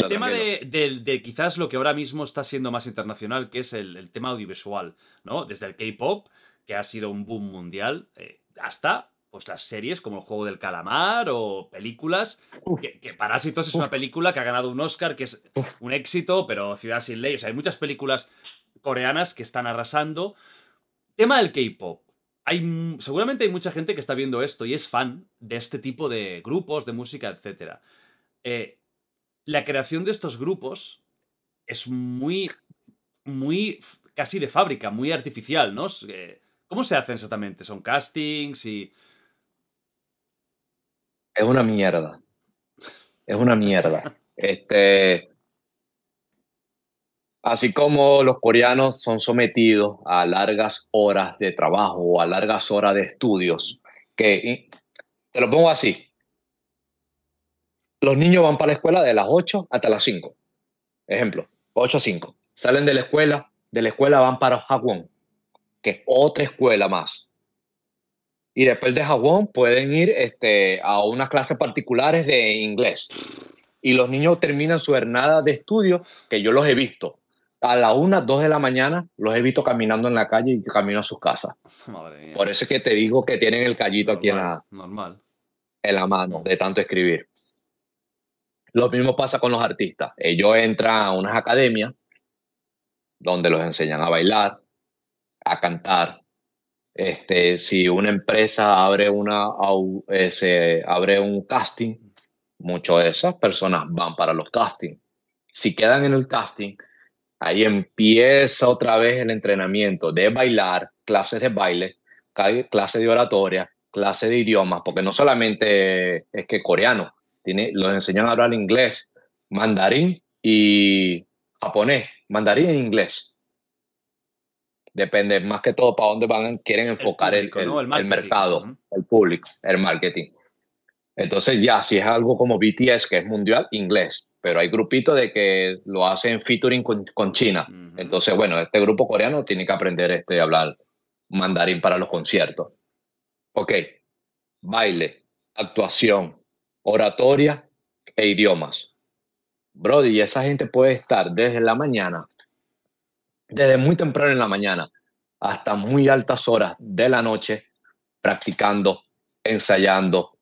El tema de, quizás lo que ahora mismo está siendo más internacional, que es el, tema audiovisual, ¿no? Desde el K-pop, que ha sido un boom mundial, eh, hasta pues las series como el juego del calamar o películas. que, Parásitos es una película que ha ganado un Oscar, que es un éxito, pero Ciudad sin ley. O sea, hay muchas películas coreanas que están arrasando. Tema del K-pop. Hay, seguramente hay mucha gente que está viendo esto y es fan de este tipo de grupos, de música, etc. Eh, la creación de estos grupos es muy, muy casi de fábrica, muy artificial, ¿no? Eh, ¿Cómo se hacen exactamente? ¿Son castings y...? Es una mierda. Es una mierda. este, así como los coreanos son sometidos a largas horas de trabajo o a largas horas de estudios, que te lo pongo así, los niños van para la escuela de las 8 hasta las 5. Ejemplo, 8 a 5. Salen de la escuela, de la escuela van para Japón, que es otra escuela más. Y después de Japón pueden ir este, a unas clases particulares de inglés. Y los niños terminan su jornada de estudio, que yo los he visto. A las 1, 2 de la mañana los he visto caminando en la calle y camino a sus casas. Por eso es que te digo que tienen el callito aquí en la, normal. en la mano de tanto escribir. Lo mismo pasa con los artistas. Ellos entran a unas academias donde los enseñan a bailar, a cantar. Este, si una empresa abre, una, se abre un casting, muchas de esas personas van para los castings. Si quedan en el casting, ahí empieza otra vez el entrenamiento de bailar, clases de baile, clases de oratoria, clases de idiomas, porque no solamente es que coreano, tiene, los enseñan a hablar inglés, mandarín y japonés, mandarín e inglés. Depende más que todo para dónde van, quieren enfocar el, el, mercado, el público, el marketing. Entonces ya, si es algo como BTS, que es mundial, inglés, pero hay grupitos de que lo hacen featuring con, China. Entonces, bueno, este grupo coreano tiene que aprender este, a hablar mandarín para los conciertos. Ok, baile, actuación, oratoria e idiomas. Brody, esa gente puede estar desde la mañana, desde muy temprano en la mañana hasta muy altas horas de la noche practicando, ensayando,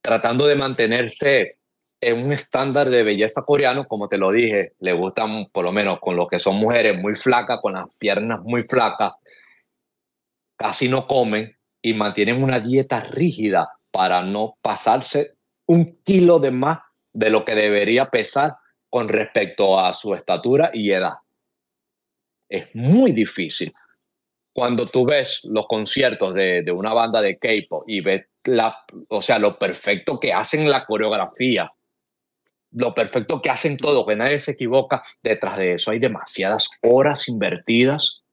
tratando de mantenerse en un estándar de belleza coreano, como te lo dije, le gustan por lo menos con los que son mujeres muy flacas, con las piernas muy flacas, casi no comen y mantienen una dieta rígida para no pasarse un kilo de más de lo que debería pesar con respecto a su estatura y edad. Es muy difícil. Cuando tú ves los conciertos de, una banda de K-pop y ves la, o sea, lo perfecto que hacen la coreografía, lo perfecto que hacen todo, que nadie se equivoca, detrás de eso hay demasiadas horas invertidas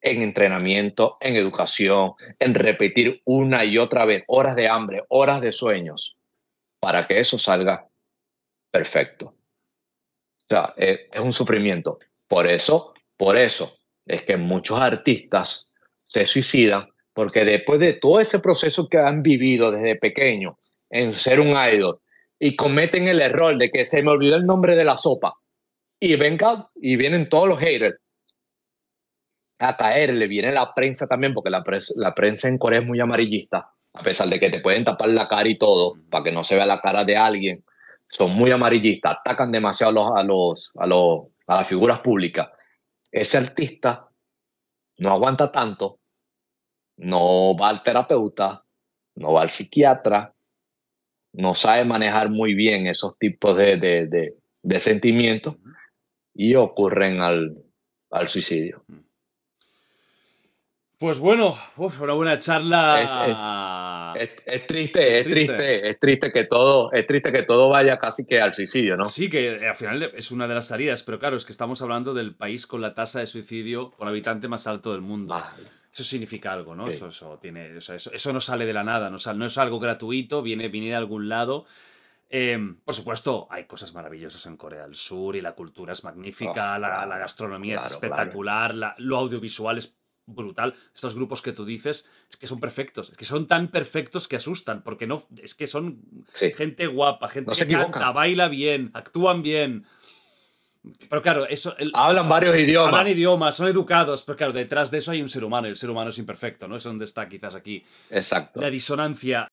en entrenamiento, en educación, en repetir una y otra vez horas de hambre, horas de sueños para que eso salga perfecto. O sea, eh, es, un sufrimiento. Por eso, por eso es que muchos artistas se suicidan porque después de todo ese proceso que han vivido desde pequeño en ser un idol y cometen el error de que se me olvidó el nombre de la sopa y venga y vienen todos los haters a caerle, viene la prensa también porque la prensa en Corea es muy amarillista a pesar de que te pueden tapar la cara y todo, para que no se vea la cara de alguien, son muy amarillistas, atacan demasiado a, los, a, los, a, los, a las figuras públicas. Ese artista no aguanta tanto, no va al terapeuta, no va al psiquiatra, no sabe manejar muy bien esos tipos de, de, sentimientos y ocurren al, al suicidio. Pues bueno, una buena charla. Ah. es, triste, es, es triste, que todo, es triste que todo vaya casi que al suicidio, ¿no? Sí, que eh, al final es una de las salidas, pero claro, es que estamos hablando del país con la tasa de suicidio por habitante más alto del mundo. Ah. Eso significa algo, ¿no? Eso, tiene, eso, no sale de la nada, no, es algo gratuito, viene, viene de algún lado. Em, por supuesto, hay cosas maravillosas en Corea del Sur y la cultura es magnífica, oh, la, gastronomía es espectacular, lo audiovisual es brutal. Estos grupos que tú dices es que son perfectos, es que son tan perfectos que asustan, porque no, es que son gente guapa, gente que canta, baila bien, actúan bien. Pero claro, eso. hablan varios idiomas. Hablan idiomas, son educados, pero claro, detrás de eso hay un ser humano, y el ser humano es imperfecto, ¿no? Es donde está quizás aquí la disonancia